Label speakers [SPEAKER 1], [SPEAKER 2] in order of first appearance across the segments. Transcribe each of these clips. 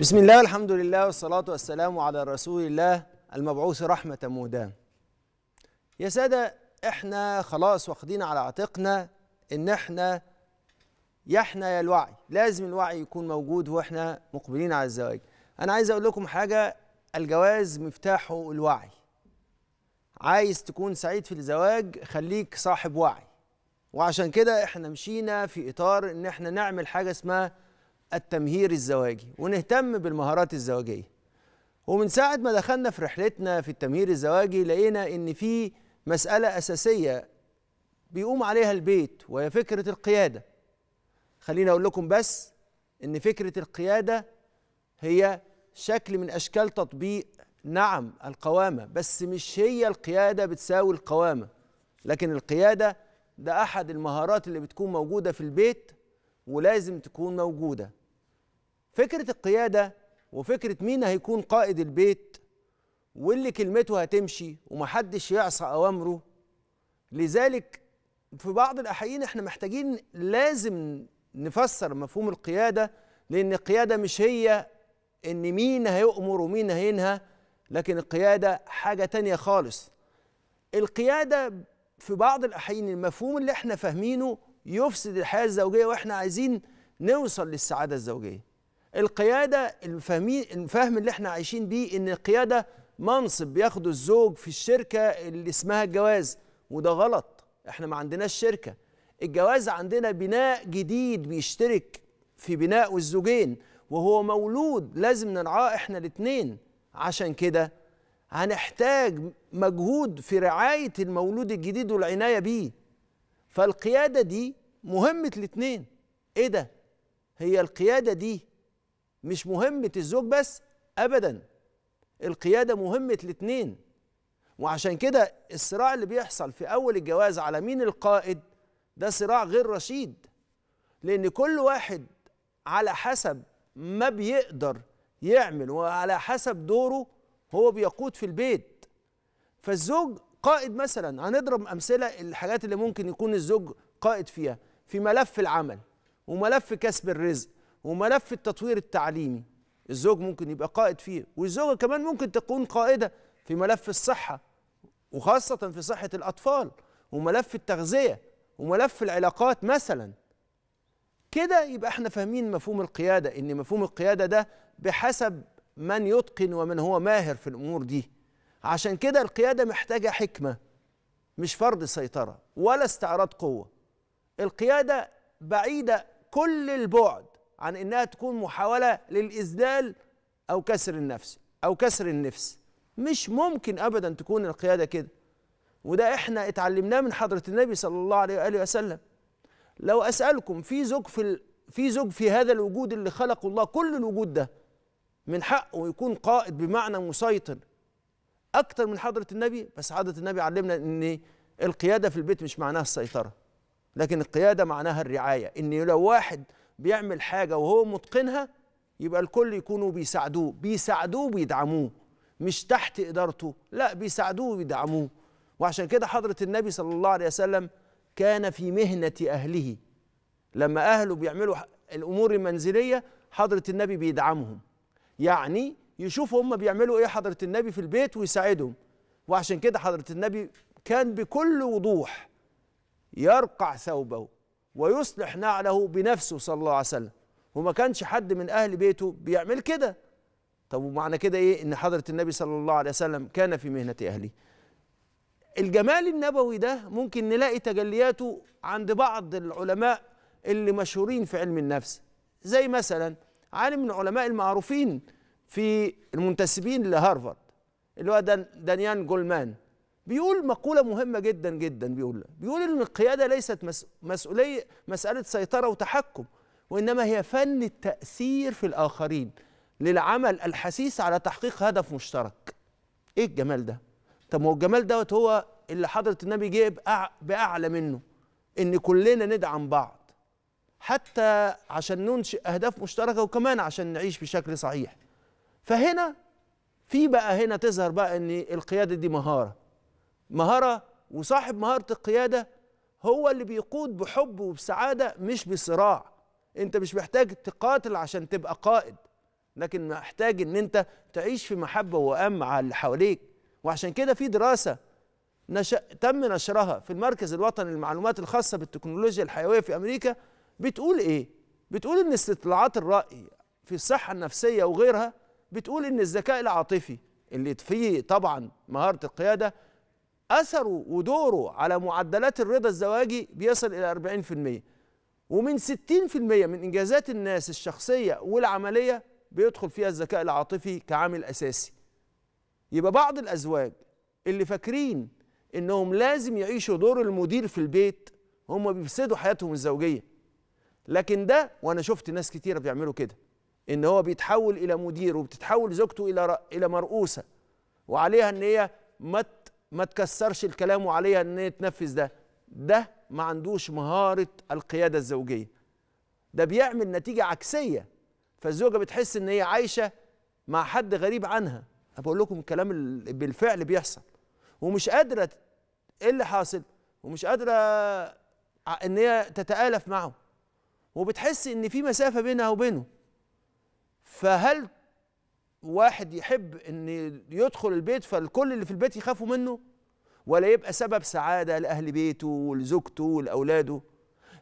[SPEAKER 1] بسم الله الحمد لله والصلاة والسلام على رسول الله المبعوث رحمة مهداة يا سادة احنا خلاص واخدين على عاتقنا ان احنا احنا يا الوعي لازم الوعي يكون موجود واحنا مقبلين على الزواج انا عايز اقول لكم حاجة الجواز مفتاحه الوعي عايز تكون سعيد في الزواج خليك صاحب وعي وعشان كده احنا مشينا في اطار ان احنا نعمل حاجة اسمها التمهير الزواجي ونهتم بالمهارات الزواجيه ومن ساعه ما دخلنا في رحلتنا في التمهير الزواجي لقينا ان في مساله اساسيه بيقوم عليها البيت وهي فكره القياده خليني اقول لكم بس ان فكره القياده هي شكل من اشكال تطبيق نعم القوامه بس مش هي القياده بتساوي القوامه لكن القياده ده احد المهارات اللي بتكون موجوده في البيت ولازم تكون موجوده فكره القياده وفكره مين هيكون قائد البيت واللي كلمته هتمشي ومحدش يعصى اوامره لذلك في بعض الاحيان احنا محتاجين لازم نفسر مفهوم القياده لان القياده مش هي ان مين هيؤمر ومين هينهى لكن القياده حاجه تانية خالص القياده في بعض الاحيان المفهوم اللي احنا فاهمينه يفسد الحياه الزوجيه واحنا عايزين نوصل للسعاده الزوجيه القيادة الفهم اللي احنا عايشين بيه ان القيادة منصب بياخده الزوج في الشركة اللي اسمها الجواز وده غلط احنا ما عندناش شركة الجواز عندنا بناء جديد بيشترك في بناء الزوجين وهو مولود لازم نرعاه احنا الاتنين عشان كده هنحتاج مجهود في رعاية المولود الجديد والعناية بيه فالقيادة دي مهمة الاتنين ايه ده هي القيادة دي مش مهمة الزوج بس أبدا القيادة مهمة الاتنين وعشان كده الصراع اللي بيحصل في أول الجواز على مين القائد ده صراع غير رشيد لأن كل واحد على حسب ما بيقدر يعمل وعلى حسب دوره هو بيقود في البيت فالزوج قائد مثلا هنضرب امثله الحاجات اللي ممكن يكون الزوج قائد فيها في ملف العمل وملف كسب الرزق وملف التطوير التعليمي الزوج ممكن يبقى قائد فيه والزوجة كمان ممكن تكون قائدة في ملف الصحة وخاصة في صحة الأطفال وملف التغذية وملف العلاقات مثلا كده يبقى احنا فاهمين مفهوم القيادة ان مفهوم القيادة ده بحسب من يتقن ومن هو ماهر في الأمور دي عشان كده القيادة محتاجة حكمة مش فرض سيطرة ولا استعراض قوة القيادة بعيدة كل البعد عن انها تكون محاوله للاذلال او كسر النفس او كسر النفس مش ممكن ابدا تكون القياده كده وده احنا اتعلمناه من حضره النبي صلى الله عليه واله وسلم لو اسالكم في زوج في ال... في زوج في هذا الوجود اللي خلقه الله كل الوجود ده من حقه يكون قائد بمعنى مسيطر اكتر من حضره النبي بس حضره النبي علمنا ان القياده في البيت مش معناها السيطره لكن القياده معناها الرعايه ان لو واحد بيعمل حاجه وهو متقنها يبقى الكل يكونوا بيساعدوه بيساعدوه وبيدعموه مش تحت ادارته لا بيساعدوه وبيدعموه وعشان كده حضره النبي صلى الله عليه وسلم كان في مهنه اهله لما اهله بيعملوا الامور المنزليه حضره النبي بيدعمهم يعني يشوفوا هم بيعملوا ايه حضره النبي في البيت ويساعدهم وعشان كده حضره النبي كان بكل وضوح يرقع ثوبه ويصلح نعله بنفسه صلى الله عليه وسلم وما كانش حد من أهل بيته بيعمل كده طب ومعنى كده إيه إن حضرة النبي صلى الله عليه وسلم كان في مهنة أهله الجمال النبوي ده ممكن نلاقي تجلياته عند بعض العلماء اللي مشهورين في علم النفس زي مثلا عالم من العلماء المعروفين في المنتسبين لهارفارد اللي هو دانيان جولمان بيقول مقولة مهمة جدا جدا بيقول بيقول إن القيادة ليست مسؤولية مسألة سيطرة وتحكم وإنما هي فن التأثير في الآخرين للعمل الحثيث على تحقيق هدف مشترك إيه الجمال ده؟ طب ما هو الجمال دوت هو اللي حضرة النبي جه بأعلى منه إن كلنا ندعم بعض حتى عشان ننشئ أهداف مشتركة وكمان عشان نعيش بشكل صحيح فهنا في بقى هنا تظهر بقى إن القيادة دي مهارة مهارة وصاحب مهارة القيادة هو اللي بيقود بحب وبسعادة مش بصراع انت مش محتاج تقاتل عشان تبقى قائد لكن محتاج ان انت تعيش في محبة وأم مع اللي حواليك وعشان كده في دراسة نش... تم نشرها في المركز الوطني للمعلومات الخاصة بالتكنولوجيا الحيوية في أمريكا بتقول إيه؟ بتقول إن استطلاعات الرأي في الصحة النفسية وغيرها بتقول إن الذكاء العاطفي اللي فيه طبعا مهارة القيادة اثره ودوره على معدلات الرضا الزواجي بيصل الى 40% ومن 60% من انجازات الناس الشخصيه والعمليه بيدخل فيها الذكاء العاطفي كعامل اساسي يبقى بعض الازواج اللي فاكرين انهم لازم يعيشوا دور المدير في البيت هم بيفسدوا حياتهم الزوجيه لكن ده وانا شفت ناس كتيره بيعملوا كده ان هو بيتحول الى مدير وبتتحول زوجته الى الى مرؤوسه وعليها ان هي ما ما تكسرش الكلام وعليها ان تنفذ ده ده ما عندوش مهاره القياده الزوجيه ده بيعمل نتيجه عكسيه فالزوجه بتحس ان هي عايشه مع حد غريب عنها انا بقول لكم الكلام بالفعل بيحصل ومش قادره ايه اللي حاصل ومش قادره ان هي تتالف معه وبتحس ان في مسافه بينها وبينه فهل واحد يحب ان يدخل البيت فالكل اللي في البيت يخافوا منه ولا يبقى سبب سعاده لاهل بيته ولزوجته ولاولاده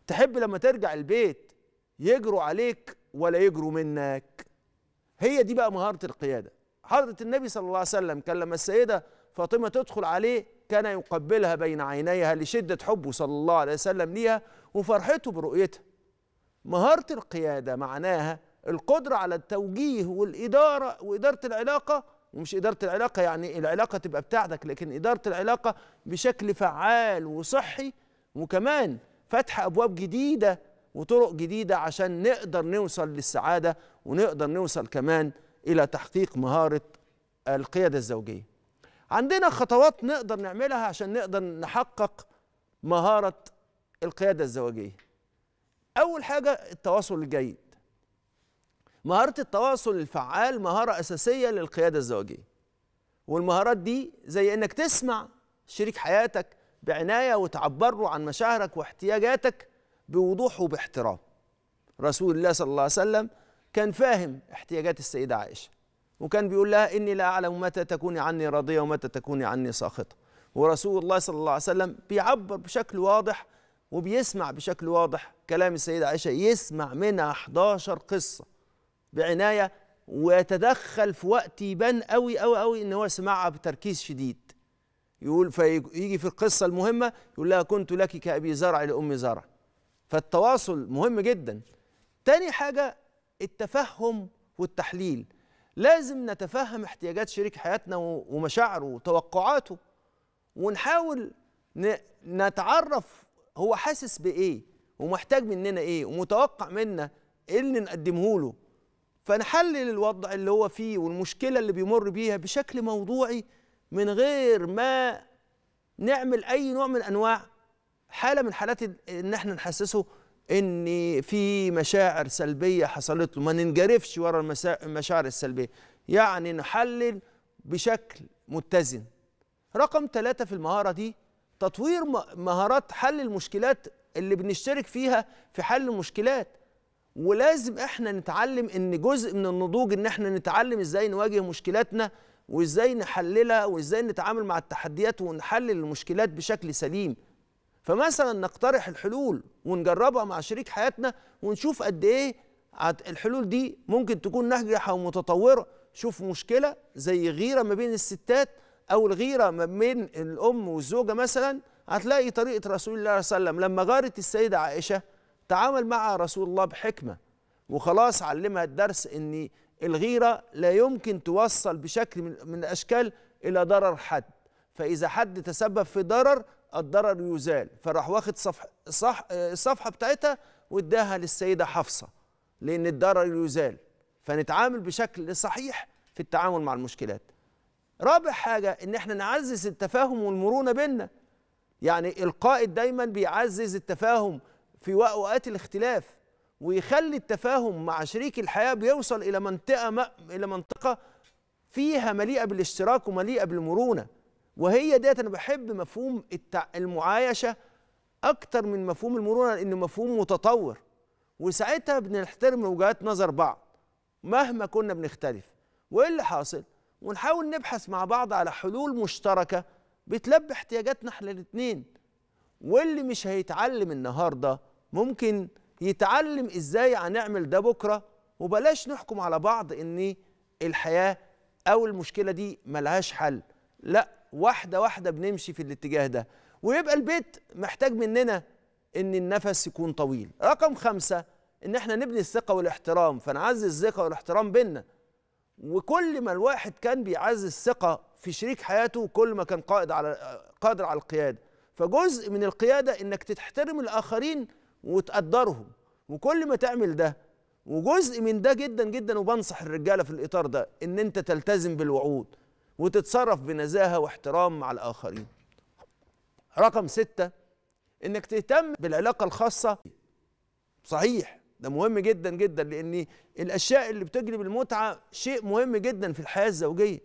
[SPEAKER 1] تحب لما ترجع البيت يجروا عليك ولا يجروا منك هي دي بقى مهاره القياده حضره النبي صلى الله عليه وسلم كان لما السيده فاطمه تدخل عليه كان يقبلها بين عينيها لشده حبه صلى الله عليه وسلم ليها وفرحته برؤيتها مهاره القياده معناها القدرة على التوجيه والإدارة وإدارة العلاقة ومش إدارة العلاقة يعني العلاقة تبقى بتاعتك لكن إدارة العلاقة بشكل فعال وصحي وكمان فتح أبواب جديدة وطرق جديدة عشان نقدر نوصل للسعادة ونقدر نوصل كمان إلى تحقيق مهارة القيادة الزوجية عندنا خطوات نقدر نعملها عشان نقدر نحقق مهارة القيادة الزوجية أول حاجة التواصل الجيد مهارة التواصل الفعال مهارة أساسية للقيادة الزوجية والمهارات دي زي إنك تسمع شريك حياتك بعناية وتعبر له عن مشاعرك واحتياجاتك بوضوح وباحترام رسول الله صلى الله عليه وسلم كان فاهم احتياجات السيدة عائشة وكان بيقول لها إني لا أعلم متى تكوني عني راضية ومتى تكوني عني ساخطة ورسول الله صلى الله عليه وسلم بيعبر بشكل واضح وبيسمع بشكل واضح كلام السيدة عائشة يسمع منها 11 قصة بعنايه ويتدخل في وقت يبان قوي قوي قوي ان هو سمعها بتركيز شديد يقول فيجي في القصه المهمه يقول لها كنت لك كابي زرع لام زرع فالتواصل مهم جدا تاني حاجه التفهم والتحليل لازم نتفهم احتياجات شريك حياتنا ومشاعره وتوقعاته ونحاول نتعرف هو حاسس بايه ومحتاج مننا ايه ومتوقع منا ايه اللي نقدمه له فنحلل الوضع اللي هو فيه والمشكلة اللي بيمر بيها بشكل موضوعي من غير ما نعمل أي نوع من أنواع حالة من حالات إن إحنا نحسسه إن في مشاعر سلبية حصلت له ما ننجرفش ورا المشاعر السلبية يعني نحلل بشكل متزن رقم ثلاثة في المهارة دي تطوير مهارات حل المشكلات اللي بنشترك فيها في حل المشكلات ولازم احنا نتعلم ان جزء من النضوج ان احنا نتعلم ازاي نواجه مشكلاتنا وازاي نحللها وازاي نتعامل مع التحديات ونحلل المشكلات بشكل سليم فمثلا نقترح الحلول ونجربها مع شريك حياتنا ونشوف قد ايه الحلول دي ممكن تكون ناجحه ومتطوره شوف مشكله زي غيره ما بين الستات او الغيره ما بين الام والزوجه مثلا هتلاقي طريقه رسول الله صلى الله عليه وسلم لما غارت السيده عائشه تعامل مع رسول الله بحكمة وخلاص علمها الدرس أن الغيرة لا يمكن توصل بشكل من الأشكال إلى ضرر حد فإذا حد تسبب في ضرر الضرر يزال فراح واخد صفح صح الصفحة بتاعتها واداها للسيدة حفصة لأن الضرر يزال فنتعامل بشكل صحيح في التعامل مع المشكلات رابع حاجة إن إحنا نعزز التفاهم والمرونة بيننا يعني القائد دايما بيعزز التفاهم في اوقات الاختلاف ويخلي التفاهم مع شريك الحياه بيوصل الى منطقه ما الى منطقه فيها مليئه بالاشتراك ومليئه بالمرونه وهي ديت انا بحب مفهوم التع... المعايشه اكتر من مفهوم المرونه لانه مفهوم متطور وساعتها بنحترم وجهات نظر بعض مهما كنا بنختلف وايه اللي حاصل ونحاول نبحث مع بعض على حلول مشتركه بتلبي احتياجاتنا احنا الاثنين واللي مش هيتعلم النهارده ممكن يتعلم ازاي هنعمل ده بكره وبلاش نحكم على بعض ان الحياه او المشكله دي ملهاش حل لا واحده واحده بنمشي في الاتجاه ده ويبقى البيت محتاج مننا ان النفس يكون طويل رقم خمسة ان احنا نبني الثقه والاحترام فنعزز الثقه والاحترام بينا وكل ما الواحد كان بيعزز الثقه في شريك حياته كل ما كان قائد على قادر على القياده فجزء من القيادة إنك تحترم الآخرين وتقدرهم وكل ما تعمل ده وجزء من ده جدا جدا وبنصح الرجالة في الإطار ده إن أنت تلتزم بالوعود وتتصرف بنزاهة واحترام مع الآخرين رقم ستة إنك تهتم بالعلاقة الخاصة صحيح ده مهم جدا جدا لأن الأشياء اللي بتجلب المتعة شيء مهم جدا في الحياة الزوجية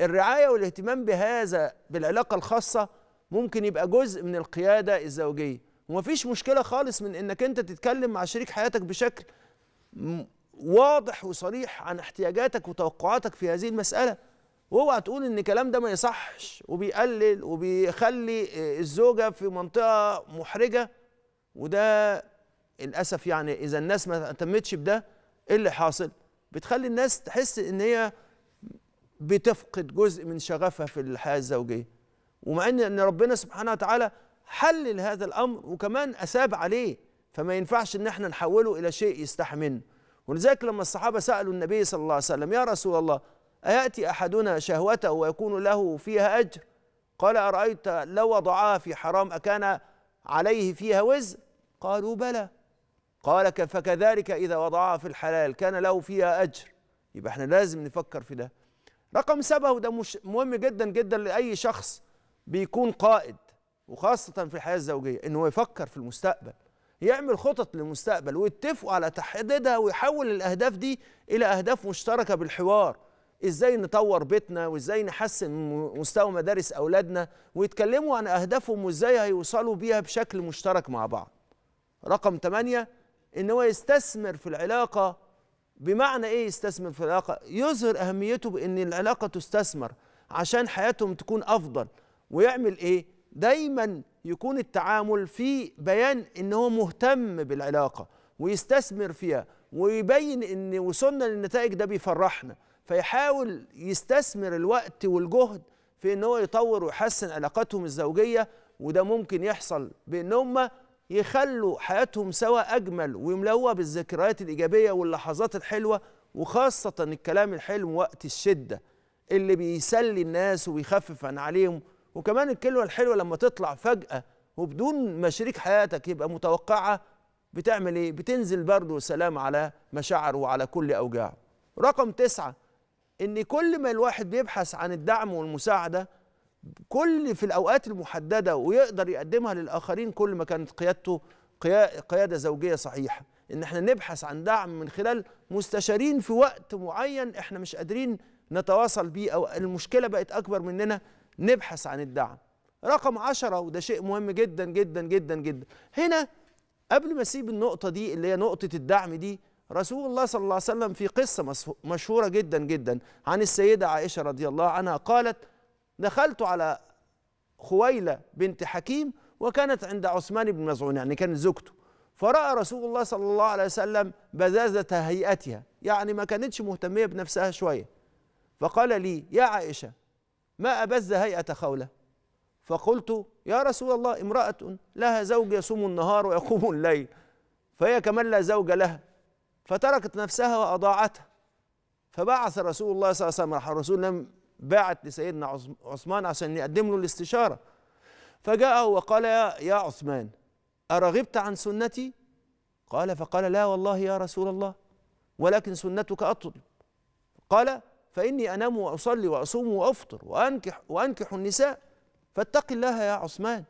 [SPEAKER 1] الرعاية والاهتمام بهذا بالعلاقة الخاصة ممكن يبقى جزء من القياده الزوجيه ومفيش مشكله خالص من انك انت تتكلم مع شريك حياتك بشكل واضح وصريح عن احتياجاتك وتوقعاتك في هذه المساله واوعى تقول ان الكلام ده ما يصحش وبيقلل وبيخلي الزوجه في منطقه محرجه وده للاسف يعني اذا الناس ما اهتمتش بده ايه اللي حاصل؟ بتخلي الناس تحس ان هي بتفقد جزء من شغفها في الحياه الزوجيه ومع ان ان ربنا سبحانه وتعالى حلل هذا الامر وكمان اثاب عليه فما ينفعش ان احنا نحوله الى شيء يستحي منه ولذلك لما الصحابه سالوا النبي صلى الله عليه وسلم يا رسول الله اياتي احدنا شهوته ويكون له فيها اجر قال ارايت لو وضعها في حرام اكان عليه فيها وزر قالوا بلى قال فكذلك اذا وضعها في الحلال كان له فيها اجر يبقى احنا لازم نفكر في ده رقم سبعه وده مش مهم جدا جدا لاي شخص بيكون قائد وخاصة في الحياة الزوجية إنه يفكر في المستقبل يعمل خطط للمستقبل ويتفقوا على تحديدها ويحول الأهداف دي إلى أهداف مشتركة بالحوار إزاي نطور بيتنا وإزاي نحسن مستوى مدارس أولادنا ويتكلموا عن أهدافهم وإزاي هيوصلوا بيها بشكل مشترك مع بعض رقم 8 إن هو يستثمر في العلاقة بمعنى إيه يستثمر في العلاقة يظهر أهميته بأن العلاقة تستثمر عشان حياتهم تكون أفضل ويعمل ايه دايما يكون التعامل في بيان ان هو مهتم بالعلاقه ويستثمر فيها ويبين ان وصلنا للنتائج ده بيفرحنا فيحاول يستثمر الوقت والجهد في ان هو يطور ويحسن علاقاتهم الزوجيه وده ممكن يحصل بان هم يخلوا حياتهم سوا اجمل ويملوها بالذكريات الايجابيه واللحظات الحلوه وخاصه الكلام الحلو وقت الشده اللي بيسلي الناس ويخفف عن عليهم وكمان الكلمه الحلوه لما تطلع فجاه وبدون ما شريك حياتك يبقى متوقعه بتعمل ايه؟ بتنزل برد وسلام على مشاعره وعلى كل اوجاعه. رقم تسعه ان كل ما الواحد بيبحث عن الدعم والمساعده كل في الاوقات المحدده ويقدر يقدمها للاخرين كل ما كانت قيادته قياده زوجيه صحيحه. ان احنا نبحث عن دعم من خلال مستشارين في وقت معين احنا مش قادرين نتواصل بيه او المشكله بقت اكبر مننا نبحث عن الدعم رقم عشرة وده شيء مهم جدا جدا جدا جدا هنا قبل ما اسيب النقطه دي اللي هي نقطه الدعم دي رسول الله صلى الله عليه وسلم في قصه مشهوره جدا جدا عن السيده عائشه رضي الله عنها قالت دخلت على خويله بنت حكيم وكانت عند عثمان بن مزعون يعني كانت زوجته فراى رسول الله صلى الله عليه وسلم بزازه هيئتها يعني ما كانتش مهتميه بنفسها شويه فقال لي يا عائشه ما أبز هيئة خولة فقلت يا رسول الله امرأة لها زوج يصوم النهار ويقوم الليل فهي كمن لا زوج لها فتركت نفسها وأضاعتها فبعث رسول الله صلى الله عليه وسلم الرسول لم بعت لسيدنا عثمان عشان يقدم له الاستشارة فجاءه وقال يا عثمان أرغبت عن سنتي قال فقال لا والله يا رسول الله ولكن سنتك أطول قال فإني أنام وأصلي وأصوم وأفطر وأنكح وأنكح النساء فاتق الله يا عثمان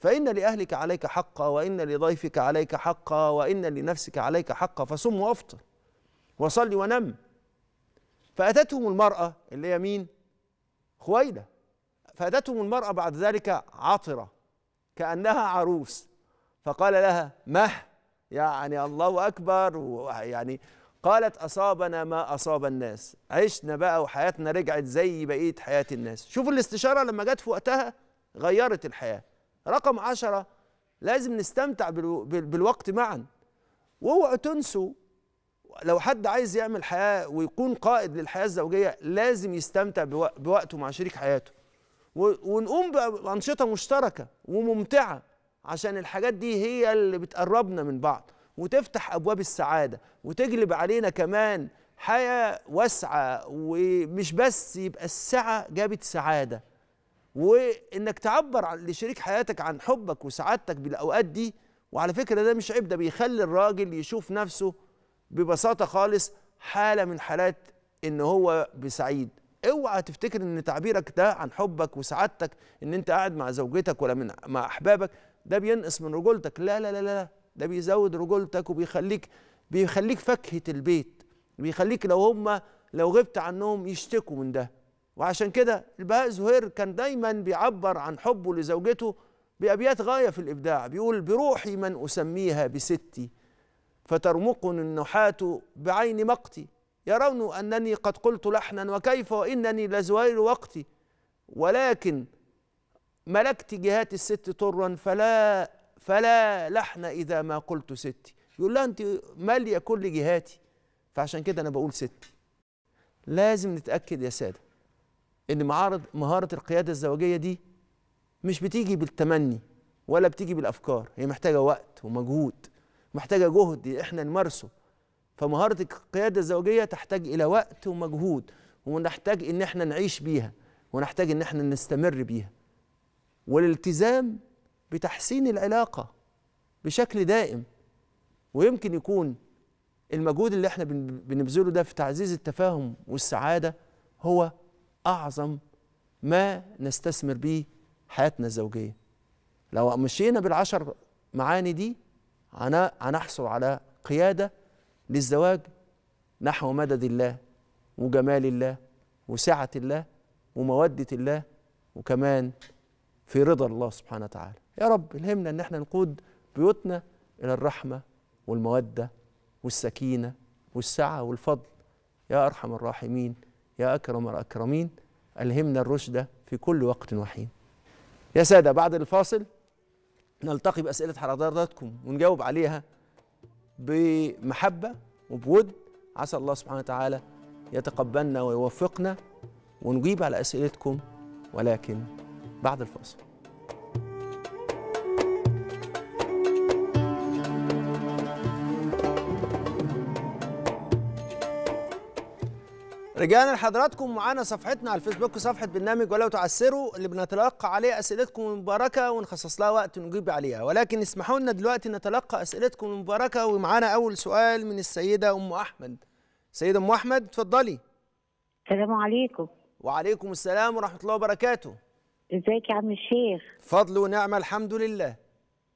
[SPEAKER 1] فإن لأهلك عليك حقا وإن لضيفك عليك حقا وإن لنفسك عليك حقا فصم وأفطر وصلي ونم فأتتهم المرأة اللي هي مين؟ خويلة فأتتهم المرأة بعد ذلك عطرة كأنها عروس فقال لها مه يعني الله أكبر ويعني قالت أصابنا ما أصاب الناس عشنا بقى وحياتنا رجعت زي بقية حياة الناس شوفوا الاستشارة لما جت في وقتها غيرت الحياة رقم عشرة لازم نستمتع بالوقت معا واوعوا تنسوا لو حد عايز يعمل حياة ويكون قائد للحياة الزوجية لازم يستمتع بوقته مع شريك حياته ونقوم بأنشطة مشتركة وممتعة عشان الحاجات دي هي اللي بتقربنا من بعض وتفتح ابواب السعاده وتجلب علينا كمان حياه واسعه ومش بس يبقى السعه جابت سعاده وانك تعبر لشريك حياتك عن حبك وسعادتك بالاوقات دي وعلى فكره ده مش عيب ده بيخلي الراجل يشوف نفسه ببساطه خالص حاله من حالات ان هو بسعيد اوعى تفتكر ان تعبيرك ده عن حبك وسعادتك ان انت قاعد مع زوجتك ولا من مع احبابك ده بينقص من رجولتك لا لا لا لا ده بيزود رجولتك وبيخليك بيخليك فاكهه البيت بيخليك لو هم لو غبت عنهم يشتكوا من ده وعشان كده البهاء زهير كان دايما بيعبر عن حبه لزوجته بأبيات غاية في الإبداع بيقول بروحي من أسميها بستي فترمقني النحاة بعين مقتي يرون أنني قد قلت لحنا وكيف وإنني لزوير وقتي ولكن ملكت جهات الست طرا فلا فلا لحن إذا ما قلت ستي يقول لها أنت مالية كل جهاتي فعشان كده أنا بقول ستي لازم نتأكد يا سادة إن معارض مهارة القيادة الزوجية دي مش بتيجي بالتمني ولا بتيجي بالأفكار هي محتاجة وقت ومجهود محتاجة جهد إحنا نمارسه فمهارة القيادة الزوجية تحتاج إلى وقت ومجهود ونحتاج إن إحنا نعيش بيها ونحتاج إن إحنا نستمر بيها والالتزام بتحسين العلاقه بشكل دائم ويمكن يكون المجهود اللي احنا بنبذله ده في تعزيز التفاهم والسعاده هو اعظم ما نستثمر به حياتنا الزوجيه لو مشينا بالعشر معاني دي هنحصل على قياده للزواج نحو مدد الله وجمال الله وسعه الله وموده الله وكمان في رضا الله سبحانه وتعالى يا رب الهمنا ان احنا نقود بيوتنا الى الرحمه والموده والسكينه والسعه والفضل يا ارحم الراحمين يا اكرم الاكرمين الهمنا الرشد في كل وقت وحين يا ساده بعد الفاصل نلتقي باسئله حضراتكم ونجاوب عليها بمحبه وبود عسى الله سبحانه وتعالى يتقبلنا ويوفقنا ونجيب على اسئلتكم ولكن بعد الفاصل رجعنا لحضراتكم معانا صفحتنا على الفيسبوك وصفحه برنامج ولو تعسروا اللي بنتلقى عليه اسئلتكم المباركه ونخصص لها وقت نجيب عليها ولكن اسمحوا لنا دلوقتي نتلقى اسئلتكم المباركه ومعانا اول سؤال من السيده ام احمد سيده ام احمد اتفضلي السلام عليكم وعليكم السلام ورحمه الله وبركاته ازيك يا عم الشيخ فضل ونعمه الحمد لله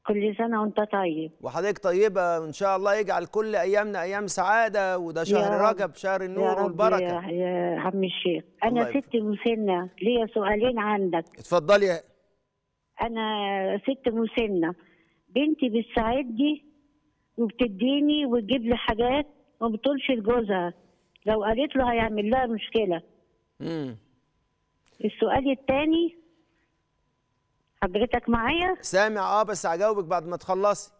[SPEAKER 1] كل سنة وأنت طيب وحضرتك طيبة إن شاء الله يجعل كل أيامنا أيام سعادة وده شهر رجب شهر النور يا والبركة يا,
[SPEAKER 2] يا عم الشيخ أنا ست مسنة ليا سؤالين عندك اتفضلي يا أنا ست مسنة بنتي بتساعدني وبتديني وتجيب لي حاجات وما بتقولش لجوزها لو قالت له هيعمل لها مشكلة
[SPEAKER 1] امم السؤال الثاني حضرتك معايا سامع اه بس هجاوبك بعد ما تخلصي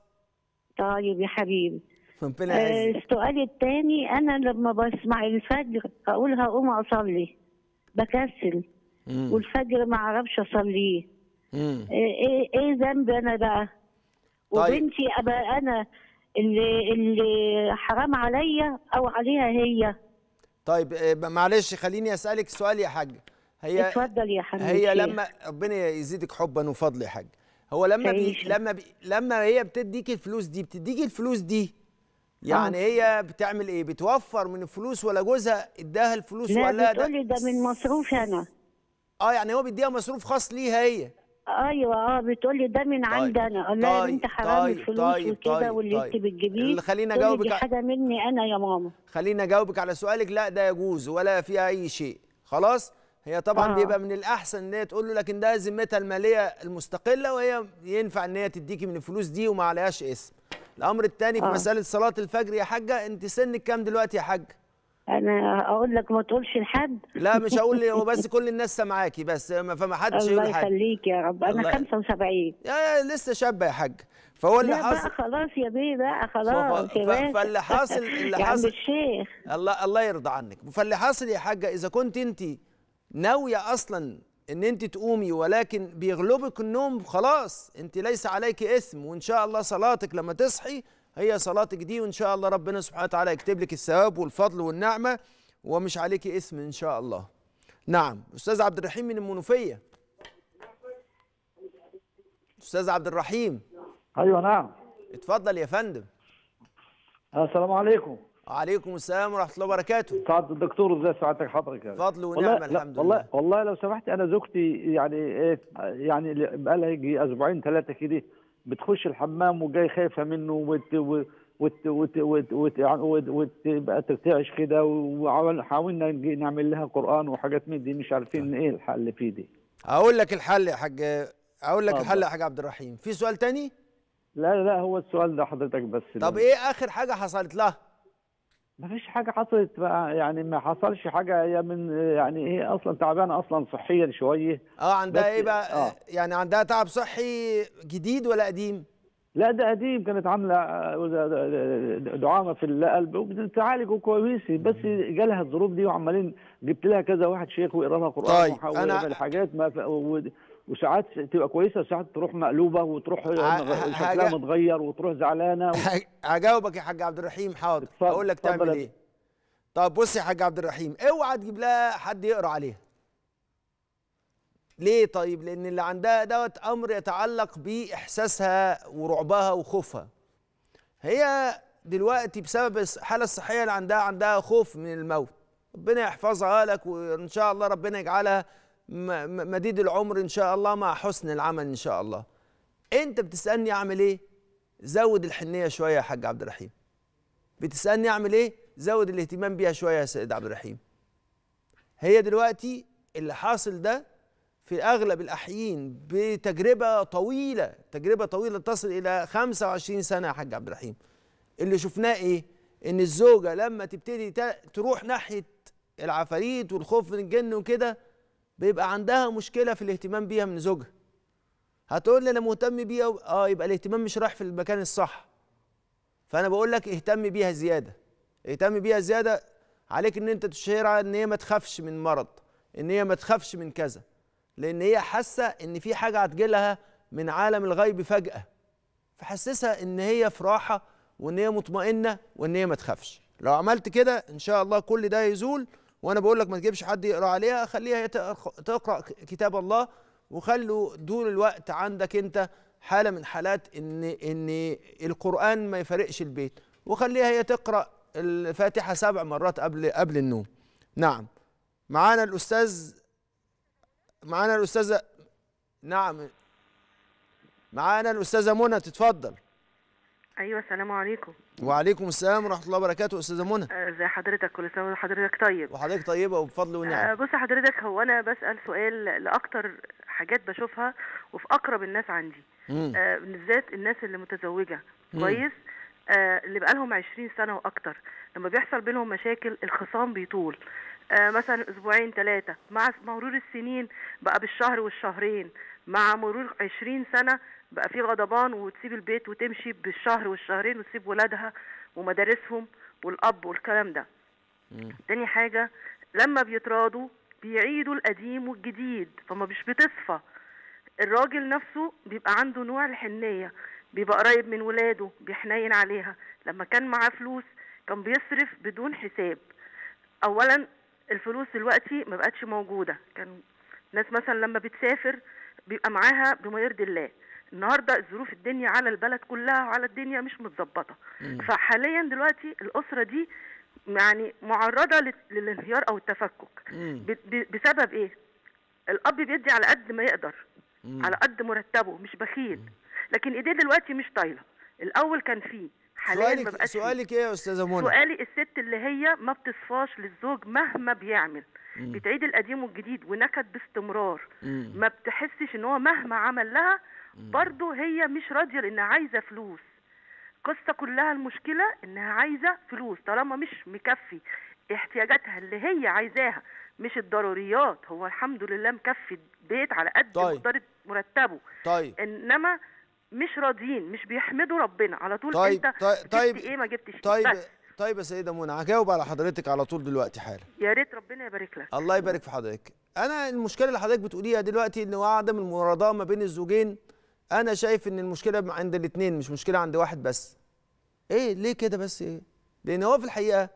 [SPEAKER 1] طيب يا حبيبي ربنا آه
[SPEAKER 2] السؤال الثاني انا لما بسمع الفجر اقول هقوم اصلي بكسل مم. والفجر ما اعرفش اصليه آه ايه ايه ذنبي انا بقى طيب. وبنتي ابقى انا اللي اللي حرام عليا او عليها هي
[SPEAKER 1] طيب آه، معلش خليني اسالك سؤال يا حاجه هي اتفضل يا حبيبتي هي لما ربنا يزيدك حبا وفضل يا حاج هو لما بي لما بي لما هي بتديك الفلوس دي بتديك الفلوس دي يعني اه. هي بتعمل ايه بتوفر من الفلوس ولا جوزها اداها الفلوس لا ولا بتقولي ده, ده من مصروف انا اه يعني هو بيديها مصروف خاص ليها هي ايوه اه بتقولي ده من طيب. عندي انا قال لها طيب. انت حرام طيب. الفلوس طيب. وكده طيب. طيب. واللي طيب. انت بتجيبيه اللي خليني اجاوبك حاجه مني انا يا ماما خليني اجاوبك على سؤالك لا ده يجوز ولا فيها اي شيء خلاص هي طبعا آه. بيبقى من الاحسن ان هي تقول له لكن ده ذمتها الماليه المستقله وهي ينفع ان هي تديكي من الفلوس دي وما عليهاش اسم الامر الثاني آه. في مساله صلاه الفجر يا حاجه انت سنك كام دلوقتي يا حاجه انا اقول لك ما تقولش لحد لا مش هقول هو بس كل الناس سامعاكي بس ما فما حدش يقول حاجه الله يخليك يا رب انا 75 يا لسه شابه يا حاج فهو اللي حاصل بقى خلاص يا بيه بقى خلاص ف... ف... فاللي حاصل اللي حاصل الشيخ الله الله يرضى عنك فاللي حاصل يا حاجه اذا كنت انت ناويه اصلا ان انت تقومي ولكن بيغلبك النوم خلاص انت ليس عليك اسم وان شاء الله صلاتك لما تصحي هي صلاتك دي وان شاء الله ربنا سبحانه وتعالى يكتب لك الثواب والفضل والنعمه ومش عليك اسم ان شاء الله نعم استاذ عبد الرحيم من المنوفيه استاذ عبد الرحيم ايوه نعم اتفضل يا فندم السلام عليكم وعليكم السلام ورحمه الله وبركاته سعاده الدكتور ازي سعادتك حضرتك يعني؟ فضل ونعمه الحمد لله والله والله لو سمحت انا زوجتي يعني ايه يعني بقى لها يجي اسبوعين ثلاثه كده بتخش الحمام وجاي خايفه منه وت وت وت وت وت يعني وتبقى ترتعش كده وحاولنا نعمل لها قران وحاجات من دي مش عارفين طيب. ايه الحل فيه دي اقول لك الحل يا حاج اقول لك الحل يا حاج عبد الرحيم في سؤال تاني لا لا هو السؤال ده حضرتك بس طب ايه اخر حاجه حصلت لها ما فيش حاجه حصلت بقى يعني ما حصلش حاجه هي من يعني ايه اصلا تعبانه اصلا صحيا شويه اه عندها ايه بقى آه. يعني عندها تعب صحي جديد ولا قديم لا ده قديم كانت عامله آه، دعامه في القلب وبتتعالج وكويسه بس جالها الظروف دي وعمالين جبت لها كذا واحد شيخ ويقرا لها قران طيب أنا... حاجات ما ف... وساعات تبقى كويسه وساعات تروح مقلوبه وتروح شكلها متغير وتروح زعلانه و... هجاوبك يا حاج عبد الرحيم حاضر اقول لك تعمل ايه طب بص يا حاج عبد الرحيم اوعى تجيب لها حد يقرا عليها ليه طيب لان اللي عندها دوت امر يتعلق باحساسها ورعبها وخوفها هي دلوقتي بسبب الحاله الصحيه اللي عندها عندها خوف من الموت ربنا يحفظها لك وان شاء الله ربنا يجعلها مديد العمر ان شاء الله مع حسن العمل ان شاء الله انت بتسالني اعمل ايه زود الحنيه شويه يا حاج عبد الرحيم بتسالني اعمل ايه زود الاهتمام بيها شويه يا سيد عبد الرحيم هي دلوقتي اللي حاصل ده في اغلب الاحيين بتجربه طويله تجربه طويله تصل الى 25 سنه يا حاج عبد الرحيم اللي شفناه ايه ان الزوجه لما تبتدي تروح ناحيه العفاريت والخوف من الجن وكده بيبقى عندها مشكله في الاهتمام بيها من زوجها هتقول لي انا مهتم بيها و... اه يبقى الاهتمام مش رايح في المكان الصح فانا بقول لك اهتم بيها زياده اهتم بيها زياده عليك ان انت تشيرها ان هي ما تخافش من مرض ان هي ما تخافش من كذا لان هي حاسه ان في حاجه هتجيلها من عالم الغيب فجاه فحسسها ان هي في راحه وان هي مطمئنه وان هي ما تخافش لو عملت كده ان شاء الله كل ده يزول وانا بقول لك ما تجيبش حد يقرا عليها خليها هي تقرا كتاب الله وخلوا طول الوقت عندك انت حاله من حالات ان ان القران ما يفارقش البيت وخليها هي تقرا الفاتحه سبع مرات قبل قبل النوم نعم معانا الاستاذ معانا الاستاذه نعم معانا الاستاذه منى تتفضل
[SPEAKER 2] ايوه السلام عليكم
[SPEAKER 1] وعليكم السلام ورحمه الله وبركاته استاذه منى آه، ازي حضرتك كل سنه وحضرتك طيب وحضرتك طيبه وبفضل ونعم آه، بص
[SPEAKER 2] حضرتك هو انا بسال سؤال لاكتر حاجات بشوفها وفي اقرب الناس عندي آه بالذات الناس اللي متزوجه كويس آه اللي لهم 20 سنه واكتر لما بيحصل بينهم مشاكل الخصام بيطول آه مثلا اسبوعين ثلاثه مع مرور السنين بقى بالشهر والشهرين مع مرور 20 سنه بقى في غضبان وتسيب البيت وتمشي بالشهر والشهرين وتسيب ولادها ومدارسهم والاب والكلام ده مم. تاني حاجه لما بيتراضوا بيعيدوا القديم والجديد فما مش بتصفى الراجل نفسه بيبقى عنده نوع الحنيه بيبقى قريب من ولاده بيحنين عليها لما كان معاه فلوس كان بيصرف بدون حساب اولا الفلوس دلوقتي ما بقتش موجوده كان ناس مثلا لما بتسافر بيبقى معاها بما يرضي الله النهارده ظروف الدنيا على البلد كلها وعلى الدنيا مش متظبطه فحاليا دلوقتي الاسره دي يعني معرضه للانهيار او التفكك بسبب ايه الاب بيدي على قد ما يقدر مم. على قد مرتبه مش بخيل لكن ايديه دلوقتي مش طايله الاول كان فيه حاليا ما بقاش سؤالك
[SPEAKER 1] ايه يا استاذه منى سؤالي
[SPEAKER 2] الست اللي هي ما بتصفاش للزوج مهما بيعمل مم. بتعيد القديم والجديد ونكد باستمرار مم. ما بتحسش ان هو مهما عمل لها برضه هي مش راضيه لانها عايزه فلوس القصه كلها المشكله انها عايزه فلوس طالما مش مكفي احتياجاتها اللي هي عايزاها مش الضروريات هو الحمد لله مكفي البيت على قد طيب. مقدار مرتبه طيب انما مش راضيين مش بيحمدوا ربنا على طول طيب. انت طيب. طيب. ايه ما جبتش طيب بس.
[SPEAKER 1] طيب يا سيده منى هجاوب على حضرتك على طول دلوقتي حالا
[SPEAKER 2] يا ريت ربنا يبارك لك
[SPEAKER 1] الله يبارك في حضرتك انا المشكله اللي حضرتك بتقوليها دلوقتي ان عدم المراضاه ما بين الزوجين انا شايف ان المشكله عند الاثنين مش مشكله عند واحد بس ايه ليه كده بس ايه لان هو في الحقيقه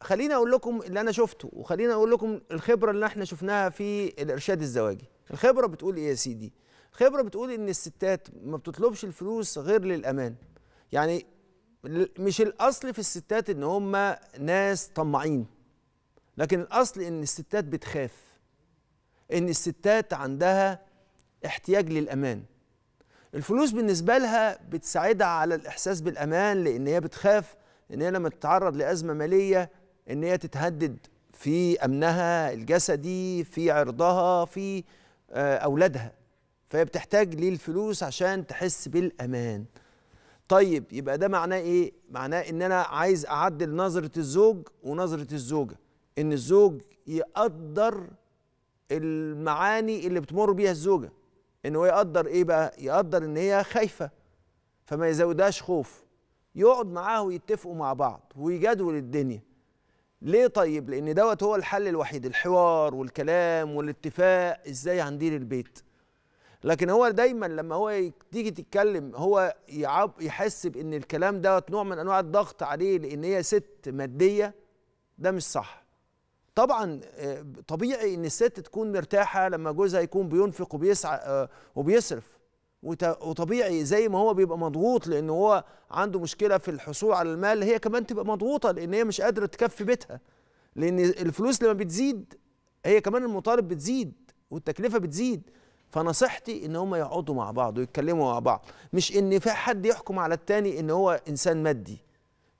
[SPEAKER 1] خليني اقول لكم اللي انا شفته وخلينا اقول لكم الخبره اللي احنا شفناها في الارشاد الزواجي الخبره بتقول ايه يا سيدي الخبره بتقول ان الستات ما بتطلبش الفلوس غير للامان يعني مش الاصل في الستات ان هم ناس طماعين لكن الاصل ان الستات بتخاف ان الستات عندها احتياج للامان الفلوس بالنسبه لها بتساعدها على الاحساس بالامان لان هي بتخاف ان هي لما تتعرض لازمه ماليه ان هي تتهدد في امنها الجسدي في عرضها في آه، اولادها فهي بتحتاج للفلوس عشان تحس بالامان طيب يبقى ده معناه ايه معناه ان انا عايز اعدل نظره الزوج ونظره الزوجه ان الزوج يقدر المعاني اللي بتمر بيها الزوجه ان هو يقدر ايه بقى يقدر ان هي خايفه فما يزودهاش خوف يقعد معاه ويتفقوا مع بعض ويجدول الدنيا ليه طيب لان دوت هو الحل الوحيد الحوار والكلام والاتفاق ازاي هندير البيت لكن هو دايما لما هو تيجي تتكلم هو يعب يحس بان الكلام دوت نوع من انواع الضغط عليه لان هي ست ماديه ده مش صح طبعا آه، طبيعي ان الست تكون مرتاحه لما جوزها يكون بينفق وبيسعى آه، وبيصرف وطبيعي زي ما هو بيبقى مضغوط لان هو عنده مشكله في الحصول على المال هي كمان تبقى مضغوطه لان هي مش قادره تكفي بيتها لان الفلوس لما بتزيد هي كمان المطالب بتزيد والتكلفه بتزيد فنصيحتي ان هم يقعدوا مع بعض ويتكلموا مع بعض مش ان في حد يحكم على التاني ان هو انسان مادي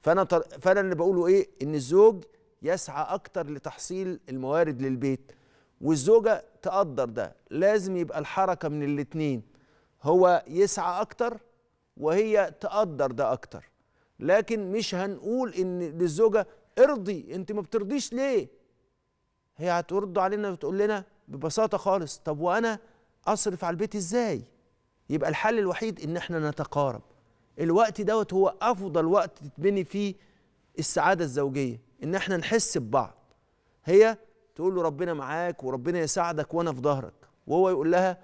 [SPEAKER 1] فانا فانا اللي بقوله ايه ان الزوج يسعى أكتر لتحصيل الموارد للبيت والزوجة تقدر ده لازم يبقى الحركة من الاتنين هو يسعى أكتر وهي تقدر ده أكتر لكن مش هنقول إن للزوجة ارضي أنت ما بترضيش ليه هي هترد علينا وتقول لنا ببساطة خالص طب وأنا أصرف على البيت إزاي يبقى الحل الوحيد إن إحنا نتقارب الوقت دوت هو أفضل وقت تتبني فيه السعادة الزوجية ان احنا نحس ببعض هي تقول له ربنا معاك وربنا يساعدك وانا في ظهرك وهو يقول لها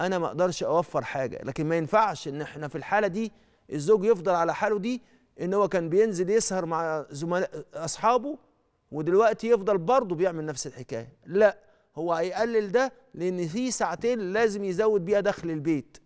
[SPEAKER 1] انا ما اقدرش اوفر حاجه لكن ما ينفعش ان احنا في الحاله دي الزوج يفضل على حاله دي ان هو كان بينزل يسهر مع زملاء اصحابه ودلوقتي يفضل برضه بيعمل نفس الحكايه لا هو هيقلل ده لان في ساعتين لازم يزود بيها دخل البيت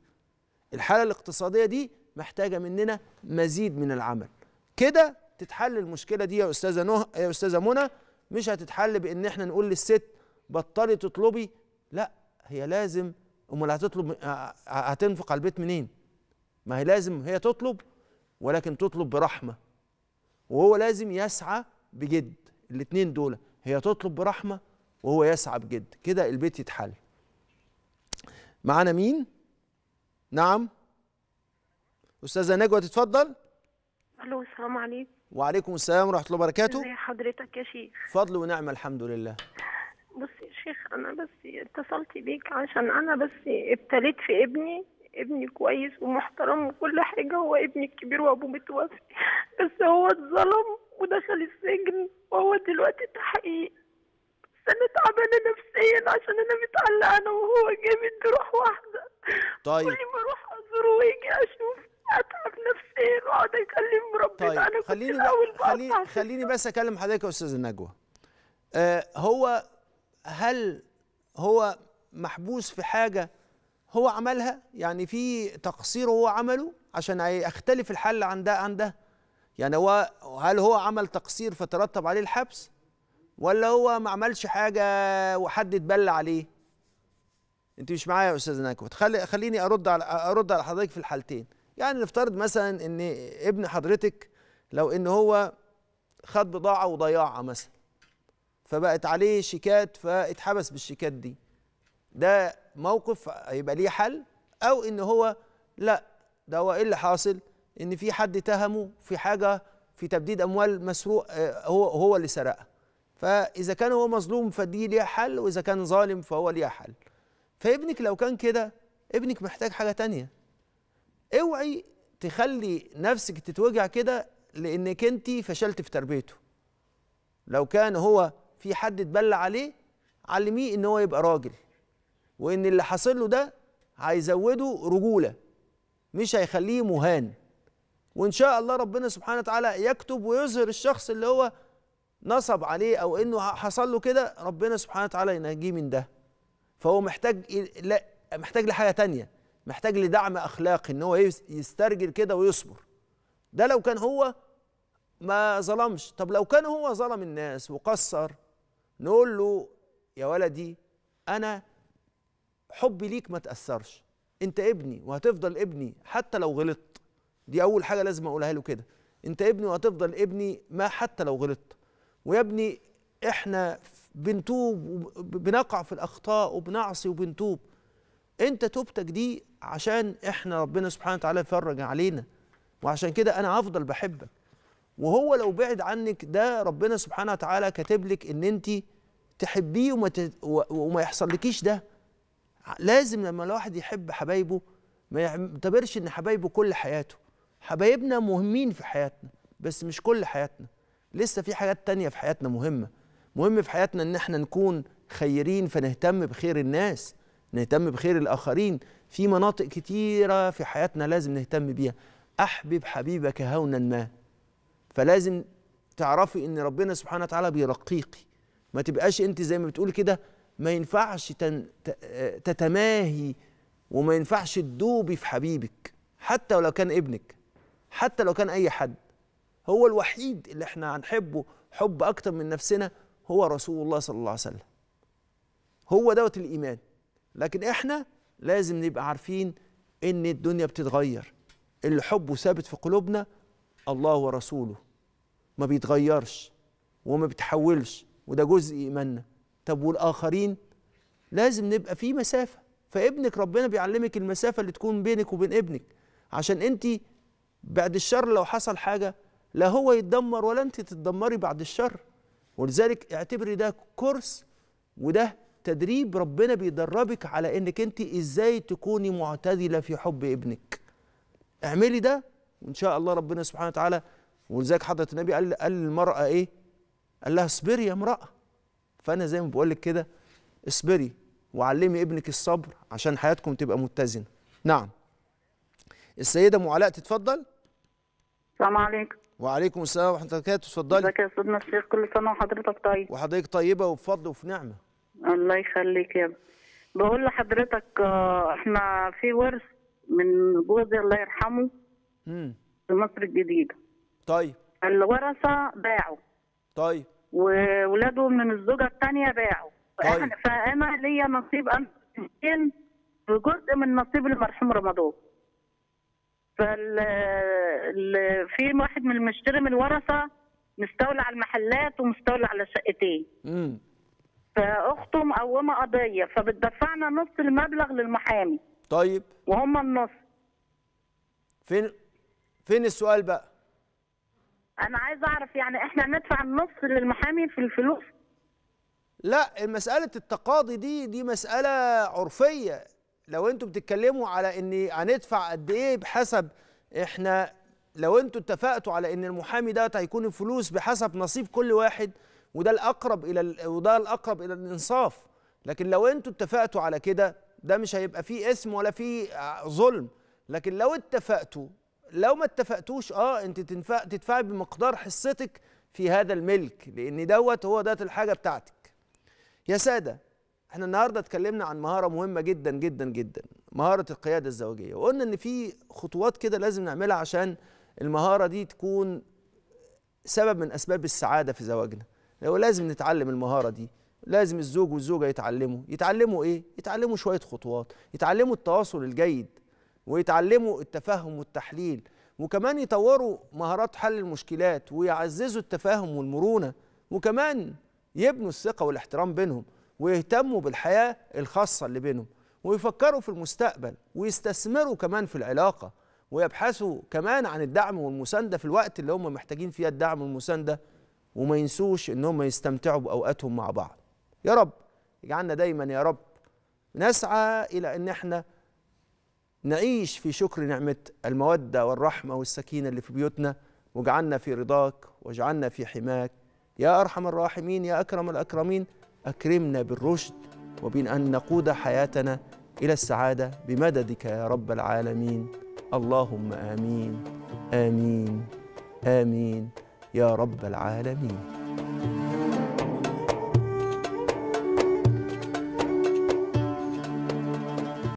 [SPEAKER 1] الحاله الاقتصاديه دي محتاجه مننا مزيد من العمل كده تتحل المشكله دي يا استاذه نه يا استاذه منى مش هتتحل بان احنا نقول للست بطلي تطلبي لا هي لازم امال هتطلب آه، آه، هتنفق على البيت منين ما هي لازم هي تطلب ولكن تطلب برحمه وهو لازم يسعى بجد الاثنين دول هي تطلب برحمه وهو يسعى بجد كده البيت يتحل معانا مين نعم استاذه نجوى تتفضل
[SPEAKER 2] الو السلام عليكم
[SPEAKER 1] وعليكم السلام ورحمه الله وبركاته ازي
[SPEAKER 2] حضرتك يا شيخ
[SPEAKER 1] فضل ونعمه الحمد لله
[SPEAKER 2] بص يا شيخ انا بس اتصلت بيك عشان انا بس ابتليت في ابني ابني كويس ومحترم وكل حاجه هو ابني الكبير وابوه متوفي بس هو اتظلم ودخل السجن وهو دلوقتي تحقيق بس انا تعبانه نفسيا عشان انا متعلقه انا وهو جامد بروح واحده طيب كل ما اروح ازوره ويجي اشوف اتعب نفسي اقعد اكلم
[SPEAKER 1] ربنا طيب. انا خليني خليني, خليني بس اكلم حضرتك يا استاذه نجوى آه هو هل هو محبوس في حاجه هو عملها يعني في تقصير هو عمله عشان اختلف الحل عن ده عن ده يعني هو هل هو عمل تقصير فترتب عليه الحبس ولا هو ما عملش حاجه وحد اتبلى عليه انت مش معايا يا استاذ نجوى خليني ارد على ارد على حضرتك في الحالتين يعني نفترض مثلا ان ابن حضرتك لو ان هو خد بضاعه وضيعها مثلا فبقت عليه شيكات فاتحبس بالشيكات دي ده موقف هيبقى ليه حل او ان هو لا ده هو ايه اللي حاصل ان في حد تهمه في حاجه في تبديد اموال مسروق آه، هو هو اللي سرقها فاذا كان هو مظلوم فدي ليها حل واذا كان ظالم فهو ليها حل فابنك لو كان كده ابنك محتاج حاجه تانية اوعي تخلي نفسك تتوجع كده لانك انت فشلت في تربيته لو كان هو في حد اتبلى عليه علميه ان هو يبقى راجل وان اللي حاصل له ده هيزوده رجوله مش هيخليه مهان وان شاء الله ربنا سبحانه وتعالى يكتب ويظهر الشخص اللي هو نصب عليه او انه حصل له كده ربنا سبحانه وتعالى ينجيه من ده فهو محتاج لا محتاج لحاجه تانيه محتاج لدعم اخلاقي ان هو يسترجل كده ويصبر ده لو كان هو ما ظلمش طب لو كان هو ظلم الناس وقصر نقول له يا ولدي انا حبي ليك ما تاثرش انت ابني وهتفضل ابني حتى لو غلطت دي اول حاجه لازم اقولها له كده انت ابني وهتفضل ابني ما حتى لو غلطت ويا ابني احنا بنتوب وبنقع في الاخطاء وبنعصي وبنتوب انت توبتك دي عشان احنا ربنا سبحانه وتعالى يفرج علينا وعشان كده انا هفضل بحبك وهو لو بعد عنك ده ربنا سبحانه وتعالى كاتب لك ان انت تحبيه وما, وما يحصل يحصلكيش ده لازم لما الواحد يحب حبايبه ما يعتبرش ان حبايبه كل حياته حبايبنا مهمين في حياتنا بس مش كل حياتنا لسه في حاجات تانية في حياتنا مهمة مهم في حياتنا ان احنا نكون خيرين فنهتم بخير الناس نهتم بخير الآخرين في مناطق كتيرة في حياتنا لازم نهتم بيها أحبب حبيبك هونا ما فلازم تعرفي ان ربنا سبحانه وتعالى بيرقيقي ما تبقاش انت زي ما بتقولي كده ما ينفعش تتماهي وما ينفعش تدوبي في حبيبك حتى ولو كان ابنك حتى لو كان اي حد هو الوحيد اللي احنا هنحبه حب اكتر من نفسنا هو رسول الله صلى الله عليه وسلم هو دوت الايمان لكن احنا لازم نبقى عارفين ان الدنيا بتتغير اللي حبه ثابت في قلوبنا الله ورسوله ما بيتغيرش وما بيتحولش وده جزء ايماننا طب والاخرين لازم نبقى في مسافه فابنك ربنا بيعلمك المسافه اللي تكون بينك وبين ابنك عشان انت بعد الشر لو حصل حاجه لا هو يتدمر ولا انت تتدمري بعد الشر ولذلك اعتبري ده كورس وده تدريب ربنا بيدربك على انك انت ازاي تكوني معتدله في حب ابنك اعملي ده وان شاء الله ربنا سبحانه وتعالى ولذلك حضره النبي قال قال للمراه ايه قال لها اصبري يا امراه فانا زي ما بقول لك كده اصبري وعلمي ابنك الصبر عشان حياتكم تبقى متزنه نعم السيده ام علاء تتفضل السلام عليكم وعليكم السلام ورحمه الله وبركاته اتفضلي ازيك يا استاذنا الشيخ كل سنه وحضرتك طيب وحضرتك طيبه وبفضل وفي نعمه الله يخليك يا بقول لحضرتك آه، احنا في ورث
[SPEAKER 2] من جوزي الله يرحمه امم في مصر الجديده طيب الورثه باعوا طيب وولاده من الزوجه الثانيه باعوا طيب. يعني فانا ليا نصيب انا بجزء من نصيب المرحوم رمضان فال في واحد من المشتري من الورثه مستولى على المحلات ومستولى على شقتين امم فاخته مقومه قضيه فبتدفعنا نص المبلغ للمحامي
[SPEAKER 1] طيب وهم النص فين فين السؤال بقى
[SPEAKER 2] انا عايز اعرف يعني احنا
[SPEAKER 1] ندفع النص للمحامي في الفلوس لا مساله التقاضي دي دي مساله عرفيه لو انتوا بتتكلموا على ان هندفع قد ايه بحسب احنا لو انتوا اتفقتوا على ان المحامي دوت هيكون الفلوس بحسب نصيب كل واحد وده الاقرب الى وده الاقرب الى الانصاف لكن لو انتوا اتفقتوا على كده ده مش هيبقى فيه اسم ولا فيه ظلم لكن لو اتفقتوا لو ما اتفقتوش اه انت تدفع تدفعي بمقدار حصتك في هذا الملك لان دوت هو ده الحاجه بتاعتك يا ساده احنا النهارده اتكلمنا عن مهاره مهمه جدا جدا جدا مهاره القياده الزوجيه وقلنا ان في خطوات كده لازم نعملها عشان المهاره دي تكون سبب من اسباب السعاده في زواجنا لازم نتعلم المهارة دي لازم الزوج والزوجة يتعلموا يتعلموا إيه؟ يتعلموا شوية خطوات يتعلموا التواصل الجيد ويتعلموا التفهم والتحليل وكمان يطوروا مهارات حل المشكلات ويعززوا التفاهم والمرونة وكمان يبنوا الثقة والاحترام بينهم ويهتموا بالحياة الخاصة اللي بينهم ويفكروا في المستقبل ويستثمروا كمان في العلاقة ويبحثوا كمان عن الدعم والمساندة في الوقت اللي هم محتاجين فيها الدعم والمساندة وما ينسوش ان هم يستمتعوا باوقاتهم مع بعض يا رب اجعلنا دايما يا رب نسعى الى ان احنا نعيش في شكر نعمه الموده والرحمه والسكينه اللي في بيوتنا واجعلنا في رضاك واجعلنا في حماك يا ارحم الراحمين يا اكرم الاكرمين اكرمنا بالرشد وبان نقود حياتنا الى السعاده بمددك يا رب العالمين اللهم امين امين امين يا رب العالمين